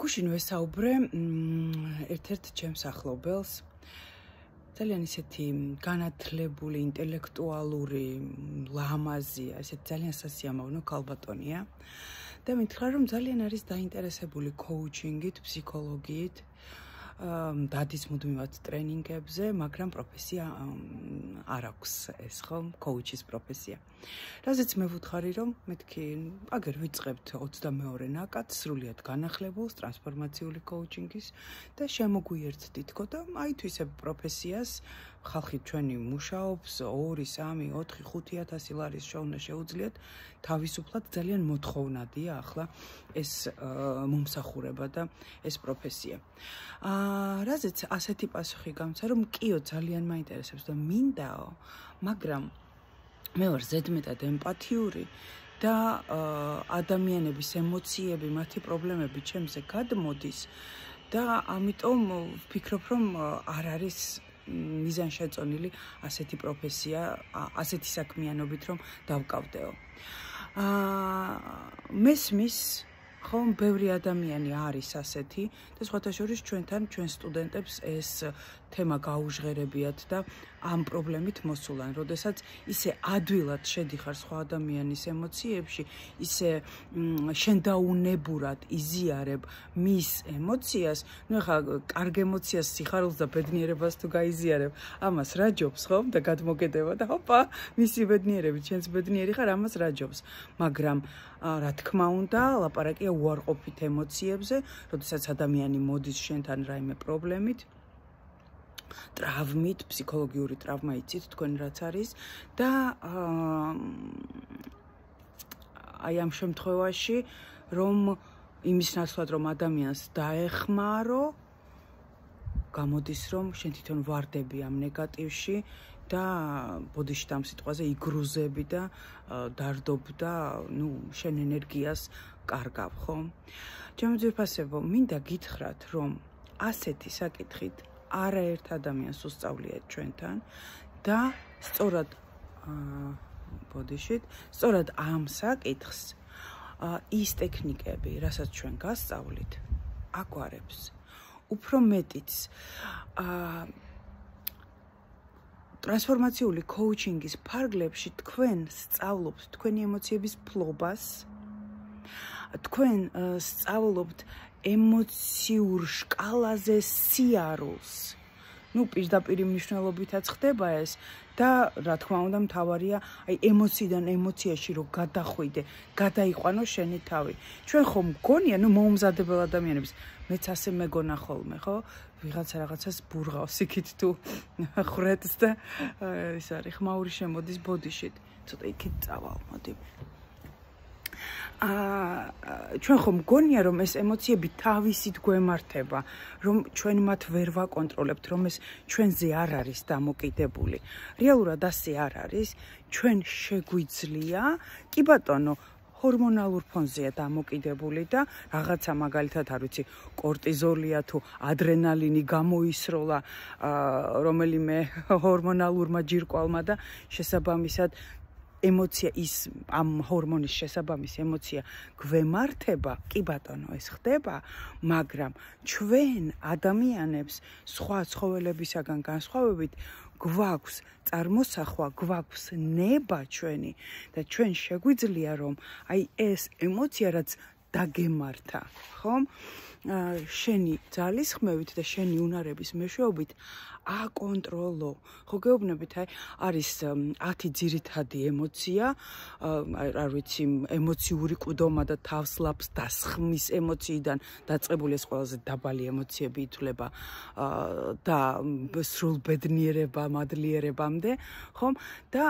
გუშინ ვესაუბრე ერთ-ერთ ჩემს ახლობელს ძალიან ისეთი განათლებული ინტელექტუალური ლამაზია, ესეთ ძალიან სასიამოვნო ქალბატონია. და მითხრა რომ ძალიან არის დაინტერესებული კოუჩინგით, ფსიქოლოგიით, დადის მუდმივად ტრენინგებზე, მაგრამ პროფესია არ აქვს ეს ხო, კოუჩის პროფესია. რაზეც მე ვუთხარი რომ მეთქი აგერ ვიწებთ 22-ე ნაკადს სრულიად განახლებულს ტრანსფორმაციული კოუჩინგის და შემოგვიერთდითო და აი თვისებ პროფესიას ხალხი ჩვენი მუშაობს 2 3 4 5 000 ლარის შოუნა შეუძლიათ თავისუფლად ძალიან მოთხოვნადია ახლა ეს მომსახურება და ეს პროფესია. აა რაზეც ასეთი პასუხი გამცა რომ კიო ძალიან მაინტერესებს და მინდაო მაგრამ მე ვარ ზედმეტად ემპათიური და ადამიანების ემოციები, მათი პრობლემები ჩემზე გადმოდის და ამიტომ ვფიქრობ, რომ არ არის მიზანშეწონილი ასეთი პროფესია, ასეთი საქმიანობით რომ დავკავდეო. აა მესმის ხომ ბევრი ადამიანი არის ასეთი და სხვათა შორის ჩვენთან ჩვენ სტუდენტებს ეს თემა გაუჟღერებიათ და ამ პრობლემით მოსულან. როდესაც ისე ადვილად შედიხარ სხვა ადამიანის ემოციებში, ისე შენ დაუნებურად იზიარებ მის ემოციას, ну ეხლა კარგ ემოციას სიხარულს და ბედნიერებას თუ გაიზიარებ, ამას რა ჯობს, ხო? და გადმოგედება და ოპა, მისი ბედნიერები, ჩვენს ბედნიერი ხარ, ამას რა ჯობს? მაგრამ რა თქმა უნდა, ლაპარაკია უარყოფით ემოციებზე, როდესაც ადამიანი მოდის შენთან რაიმე პრობლემით. ტრავმით, ფსიქოლოგიური ტრავმა იცით თქვენ რაც არის და აი ამ შემთხვევაში რომ იმის ნაცვლად რომ ადამიანს დაეხმარო გამოდის რომ შენ თვითონ ვარდები ამ ნეგატივში და ბოდიში ამ სიტყვაზე იგრუზები და დარდობ და ნუ შენ ენერგიას კარგავ ხო? ჩემო ძირფასებო, მინდა გითხრათ რომ ასეთი საკითხით არაერთ ადამიანს უსწავლია ჩვენთან და სწორად ბოდიშით, სწორად ამ საკითხს ის ტექნიკები, რასაც ჩვენ გასწავლით, აგვარებს. უფრო მეტიც ა ტრანსფორმაციული კოუჩინგის ფარგლებში თქვენ სწავლობთ თქვენი ემოციების ფლობას. თქვენ სწავლობთ ემოციურ шкаლაზე სიარულს. ну პირდაპირ მნიშვნელობითაც ხდება ეს და რა თქმა უნდა მთავარია აი ემოციიდან ემოციაში რომ გადახვიდე, გადაიყვანო შენი თავი. ჩვენ ხომ გონია ну მოუმზადებელ ადამიანებს მეც ასე მეგონა ხოლმე ხო? ვიღაცა რაღაცას ბურღავს იქით თუ ხრეთს და ეს არის ხმაური შემოდის ბოდიშით. ცოტა იქით წავალ მოდი. აა ჩვენ ხომ გონია რომ ეს ემოციები თავისით გვემართება, რომ ჩვენ მათ ვერ ვაკონტროლებთ, რომ ეს ჩვენზე არ არის დამოკიდებული. რეალურად ასე არ არის. ჩვენ შეგვიძლია, კი ბატონო, ჰორმონალურ ფონზეა დამოკიდებული და რაღაცა მაგალითად არ ვიცი კორტიზოლია თუ ადრენალინი გამოისროლა რომელიმე ჰორმონალურმა ჯირკვალმა და შესაბამისად ემოცია ის ამ ჰორმონის შესაბამის ემოცია გვემართება, კი ბატონო, ეს ხდება, მაგრამ ჩვენ ადამიანებს სხვა ცხოველებისაგან განსხვავებით გვაქვს წარმოსახვა, გვაქვს ნება ჩვენი და ჩვენ შეგვიძლია რომ აი ეს ემოცია რაც დაგემართა, ხომ? შენი ძალის ხმევით და შენი უნარების მეშვეობით აკონტროლო. ხო გეუბნებით, აი არის 10 ძირითადი ემოცია, არ ვიცი, ემოციური კუდომა და თავსლაფს და სხმის ემოციიდან დაწყებული ეს ყველაზე დაბალი ემოციები ითვლება და სრულ ბედნიერება, მადლიერებამდე, ხომ? და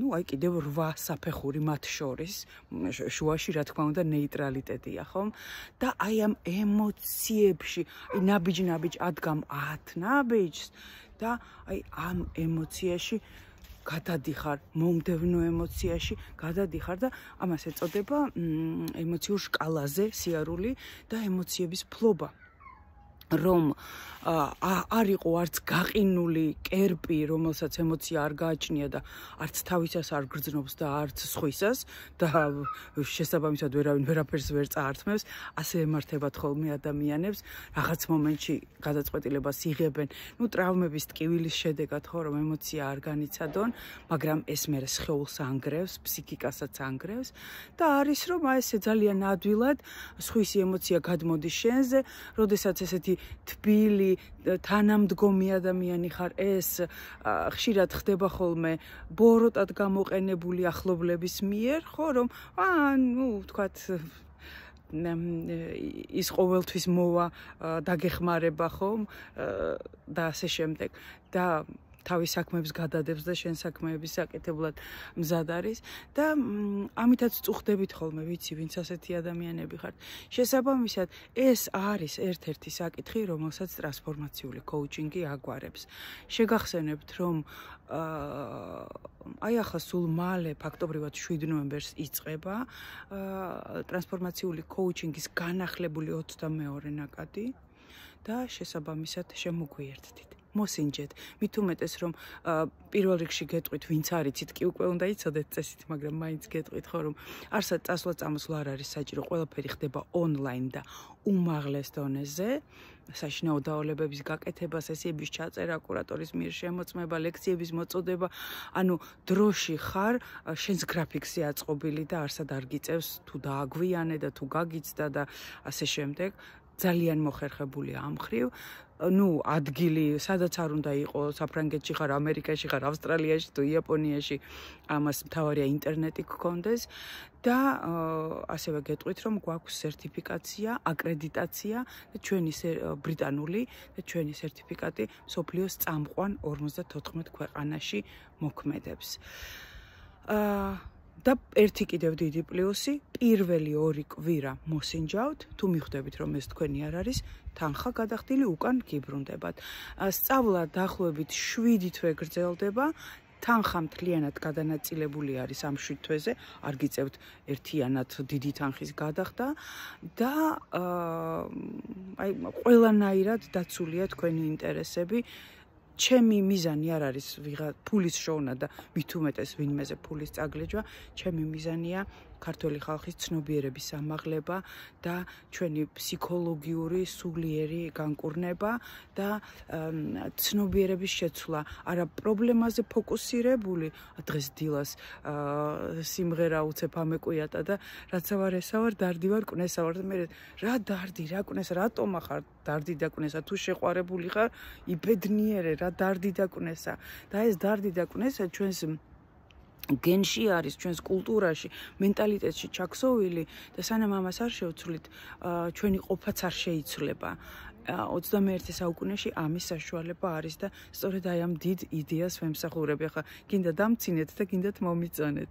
ну, აი კიდევ 8 საფეხური მათ შორის შუაში რა თქმა უნდა ნეიტრალიტეტია, ხომ? და აი ამ ემო ემოციებში, აი ნაბიჯ-ნაბიჯ ადგამ 10 ნაბიჯს და აი ამ ემოციაში გადადიხარ, მომდევნო ემოციაში გადადიხარ და ამას ეწოდება ემოციურ шкаლაზე სიარული და ემოციების ფლობა. რომ ა არ იყო არც გაყინული კერპი, რომელსაც ემოცია არ გააჩნია და არც თავისას არ გრძნობს და არც სხვისას და შესაბამისად ვერავინ ვერაფერს ვერ წაართმევს, ასე ემართებათ ხოლმე ადამიანებს, რაღაც მომენტში გადაწყვეტილებას იღებენ, ну ტრავმების ტკივილის შედეგად ხო, რომ ემოცია არ განიცადონ, მაგრამ ეს მე შეულს ანგრევს, ფსიქიკასაც ანგრევს და არის რომ აი ესე ძალიან ადვილად სხვისი ემოცია გადმოდის შენზე, როდესაც ესეთი თბილი თანამდგომი ადამიანი ხარ ეს ხშირად ხდება ხოლმე ბოროტად გამოყენებული ახლობლების მიერ ხო რომ ა ნუ თქვათ ის ყოველთვის მოვა დაგეხმარება ხომ და ასე შემდეგ და თავის საქმეებს გადადებს და შენ საქმეების საკეთებლად მზად არის და ამითაც წუხდებით ხოლმე, ვიცი, ვინც ასეთი ადამიანები ხართ. შესაბამისად, ეს არის ერთ-ერთი საკითხი, რომელსაც ტრანსფორმაციული კოუჩინგი აგვარებს. შეგახსენებთ, რომ აი ახლა სულ მალე ფაქტობრივად 7 ნოემბერს იწყება ტრანსფორმაციული კოუჩინგის განახლებული 22 ნაკადი და შესაბამისად შემოგვიერთდით. მოსინჯეთ. მით უმეტეს რომ პირველ რიგში გეტყვით, ვინც არიცით, კი უკვე უნდა იცოდეთ წესით, მაგრამ მაინც გეტყვით ხო რომ არსად წასვლა წამოსვლა არ არის საჭირო, ყველაფერი ხდება ონლაინ და უმაღლეს დონეზე. საშინაო დაავლებების გაკეთება, სესიების ჩაწერა, კურატორის მიერ შემოწმება, ლექციების მოწოდება, ანუ დროში ხარ, შენს გრაფიკზე აწყობილი და არსად არ გიწევს თუ დააგვიანე და თუ გაგიცდა და ასე შემდეგ, ძალიან მოხერხებული ამ ხრივ ну адгили სადაც არ უნდა იყო საფრანგეთში ხარ ამერიკაში ხარ ავსტრალიაში თუ იაპონიაში ამას მთავარია ინტერნეტი გქონდეს და ასევე გეტყვით რომ გვაქვს სერტიფიკაცია აკრედიტაცია და ჩვენი ბრიტანული და ჩვენი სერტიფიკატი სოფლიოს წამყვან 54 ქვეყანაში მოქმედებს აა და ერთი კიდევ დიდი პლუსი, პირველი ორი კვირა მოსინჯავთ, თუ მიხვდებით რომ ეს თქვენი არ არის, თანხა გადახდილი უკან გიბრუნდებათ. სწავლა დახლობით 7 თვე გრძელდება. თანხა მთლიანად გადანაწილებული არის ამ 7 თვეზე, არ გიწევთ ერთიანად დიდი თანხის გადახდა და აი ყველანაირად დაცულია თქვენი ინტერესები ჩემი მიზანი არ არის ვიღა ფულის შოუნა და მithumetes ვინმეზე ფულის წაგლეჯვა, ჩემი მიზანია ქართული ხალხის ცნობიერების სამაღლება და ჩვენი ფსიქოლოგიური სულიერი განკურნება და ცნობიერების შეცვლა. არა პრობლემაზე ფოკუსირებული დღეს დილას სიმღერა უცებ ამეკუიატა და რაცა ვარ ესა ვარ, დარდი ვარ, კნესა ვარ. მე რა დარდი, რა კნესა, რატომ ახარ დარდი დაკვნესა თუ შეყარებული ხარ იბედნიერე რა დარდი დაკვნესა და ეს დარდი დაკვნესა ჩვენს генში არის ჩვენს კულტურაში, менტალიტეტში ჩაქსოვილი და სანამ ამას არ შევცვლით, ჩვენი ყოფაც არ შეიცვლება. 21-ე საუკუნეში ამის საშუალება არის და სწორედ აი ამ დიდ იდეას ვემსახურებ. ახლა გინდა დამცინეთ და გინდათ მომიწონეთ.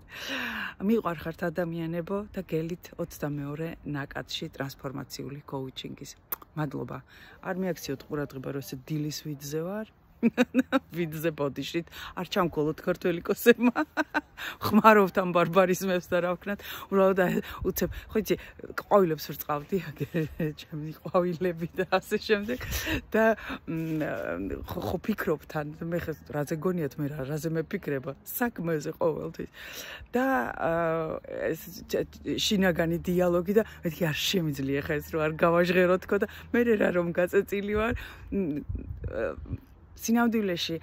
მიყარხართ ადამიანებო და გელით 22-ე ნაკადში ტრანსფორმაციული კოუჩინგის. მადლობა. არ მიაქციოთ ყურადღება, რომ ეს დილის ვიძზე ვარ. ვიძე ბოდიშით არ ჩამკოლოთ ქართველი კოსებმა ხმარობთ ამ ბარბარიზმებს და რა ვქნათ უბრალოდ უცებ ხოიცი ყვავილებს ვრწყავდი ჩემი ყვავილები და ასე შემდეგ და ხო ფიქრობ თან მე ხე რაზე გონიათ მე რა რაზე მეფიქრება საქმეზე ყოველთვის და ეს შინაგანი დიალოგი და მეთქი არ შემიძლია ხა ეს რომ არ გავაჟღეროთ ხო და მე რა რომ გაწეწილი ვარ სინამდვილეში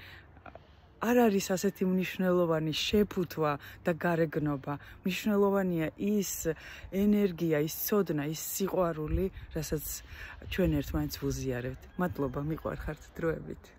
არ არის ასეთი მნიშვნელოვანი შეფუთვა და გარეგნობა. მნიშვნელოვანია ის ენერგია, ის ცოდნა, ის სიყვარული, რასაც ჩვენ ერთმანეთს ვუზიარებთ. მადლობა, მიყვარხართ დროებით.